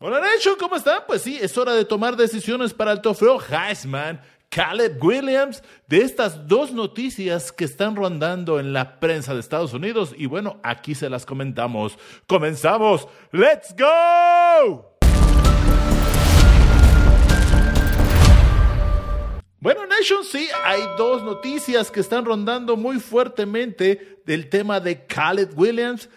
Hola Nation, ¿cómo están? Pues sí, es hora de tomar decisiones para el trofeo Heisman. Caleb Williams, de estas dos noticias que están rondando en la prensa de Estados Unidos. Y bueno, aquí se las comentamos. Comenzamos. ¡Let's go! Bueno, Nation, sí, hay dos noticias que están rondando muy fuertemente del tema de Caleb Williams.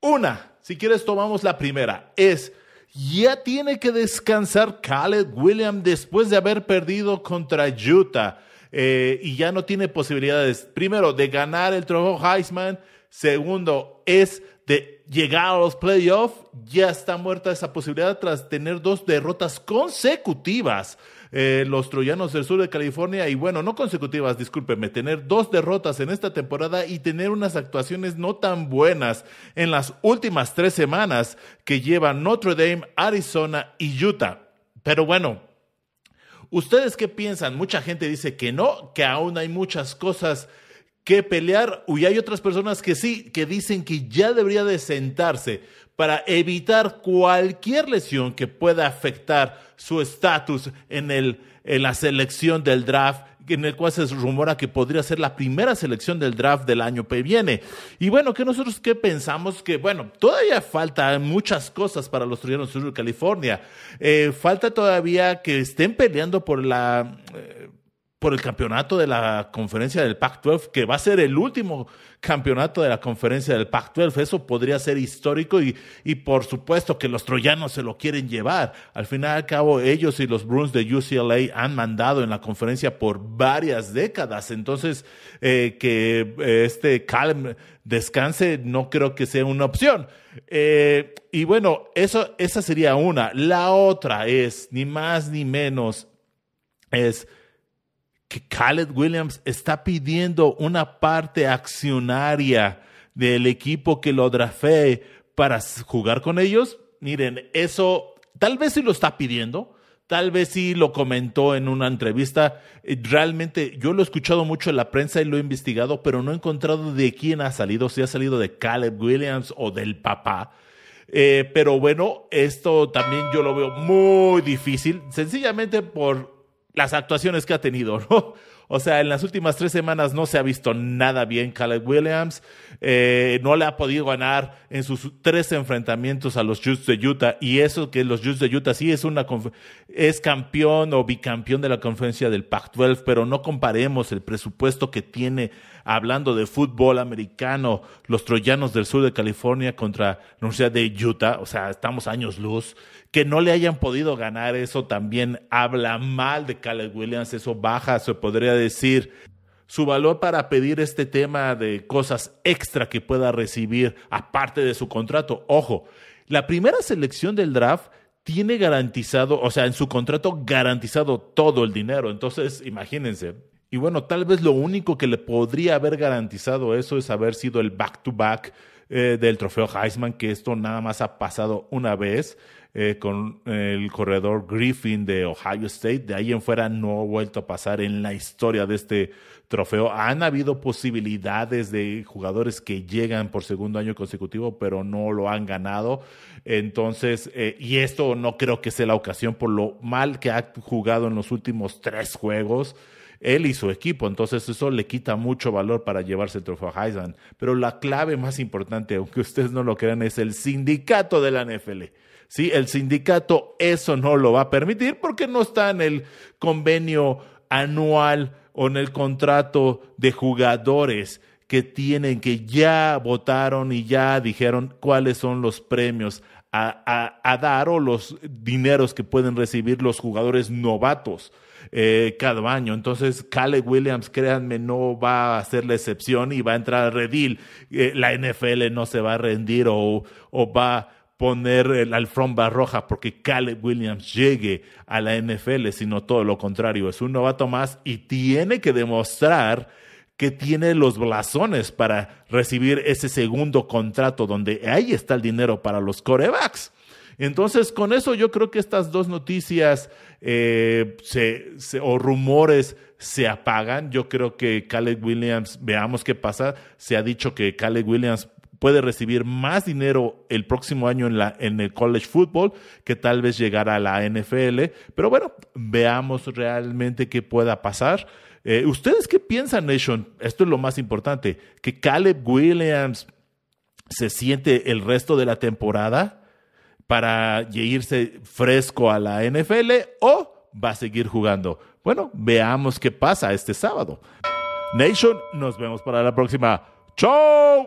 Una, si quieres tomamos la primera, es ya tiene que descansar Caleb Williams después de haber perdido contra Utah eh, y ya no tiene posibilidades, primero, de ganar el trofeo Heisman. Segundo, es de llegar a los playoffs, ya está muerta esa posibilidad tras tener dos derrotas consecutivas. Eh, los troyanos del sur de California, y bueno, no consecutivas, discúlpenme, tener dos derrotas en esta temporada y tener unas actuaciones no tan buenas en las últimas tres semanas que llevan Notre Dame, Arizona y Utah. Pero bueno, ¿ustedes qué piensan? Mucha gente dice que no, que aún hay muchas cosas que pelear y hay otras personas que sí, que dicen que ya debería de sentarse para evitar cualquier lesión que pueda afectar su estatus en, la selección del draft en el cual se rumora que podría ser la primera selección del draft del año que viene. Y bueno, que nosotros qué pensamos que, bueno, todavía falta muchas cosas para los sur de California. Eh, falta todavía que estén peleando por la, eh, por el campeonato de la conferencia del Pac-12, que va a ser el último campeonato de la conferencia del Pac-12. Eso podría ser histórico y, y por supuesto que los troyanos se lo quieren llevar. Al final y al cabo, ellos y los Bruins de UCLA han mandado en la conferencia por varias décadas. Entonces, eh, que eh, este Calm descanse no creo que sea una opción. Eh, y bueno, eso, esa sería una. La otra es, ni más ni menos, es que Caleb Williams está pidiendo una parte accionaria del equipo que lo drafee para jugar con ellos, miren, eso tal vez sí lo está pidiendo, tal vez sí lo comentó en una entrevista. Eh, realmente yo lo he escuchado mucho en la prensa y lo he investigado, pero no he encontrado de quién ha salido, si ha salido de Caleb Williams o del papá. Eh, pero bueno, esto también yo lo veo muy difícil, sencillamente por las actuaciones que ha tenido, ¿no? O sea, en las últimas tres semanas no se ha visto nada bien Caleb Williams. Eh, no le ha podido ganar en sus tres enfrentamientos a los Jutes de Utah. Y eso que los Jutes de Utah sí es, una es campeón o bicampeón de la conferencia del Pac-12, pero no comparemos el presupuesto que tiene hablando de fútbol americano los troyanos del sur de California contra la Universidad de Utah. O sea, estamos años luz. Que no le hayan podido ganar eso también habla mal de Caleb Williams. Eso baja, se podría decir su valor para pedir este tema de cosas extra que pueda recibir aparte de su contrato. Ojo, la primera selección del draft tiene garantizado, o sea, en su contrato garantizado todo el dinero. Entonces, imagínense. Y bueno, tal vez lo único que le podría haber garantizado eso es haber sido el back-to-back back to back eh, del trofeo Heisman, que esto nada más ha pasado una vez eh, con el corredor Griffin de Ohio State. De ahí en fuera no ha vuelto a pasar en la historia de este trofeo. Han habido posibilidades de jugadores que llegan por segundo año consecutivo, pero no lo han ganado. Entonces, eh, y esto no creo que sea la ocasión por lo mal que ha jugado en los últimos tres juegos él y su equipo. Entonces eso le quita mucho valor para llevarse el trofeo Heisman. Pero la clave más importante, aunque ustedes no lo crean, es el sindicato de la NFL. ¿sí? El sindicato eso no lo va a permitir porque no está en el convenio anual o en el contrato de jugadores que tienen, que ya votaron y ya dijeron cuáles son los premios a, dar o los dineros que pueden recibir los jugadores novatos. Eh, cada año. Entonces, Caleb Williams, créanme, no va a ser la excepción y va a entrar a redil. Eh, la NFL no se va a rendir o, o va a poner el alfombra roja porque Caleb Williams llegue a la NFL, sino todo lo contrario. Es un novato más y tiene que demostrar que tiene los blasones para recibir ese segundo contrato donde ahí está el dinero para los corebacks. Entonces, con eso yo creo que estas dos noticias eh, se, o rumores se apagan. Yo creo que Caleb Williams, veamos qué pasa. Se ha dicho que Caleb Williams puede recibir más dinero el próximo año en, la, en el college football que tal vez llegará a la NFL. Pero bueno, veamos realmente qué pueda pasar. Eh, ¿Ustedes qué piensan, Nation? Esto es lo más importante, que Caleb Williams se siente el resto de la temporada para irse fresco a la NFL o va a seguir jugando. Bueno, veamos qué pasa este sábado. Nation, nos vemos para la próxima. ¡Chau!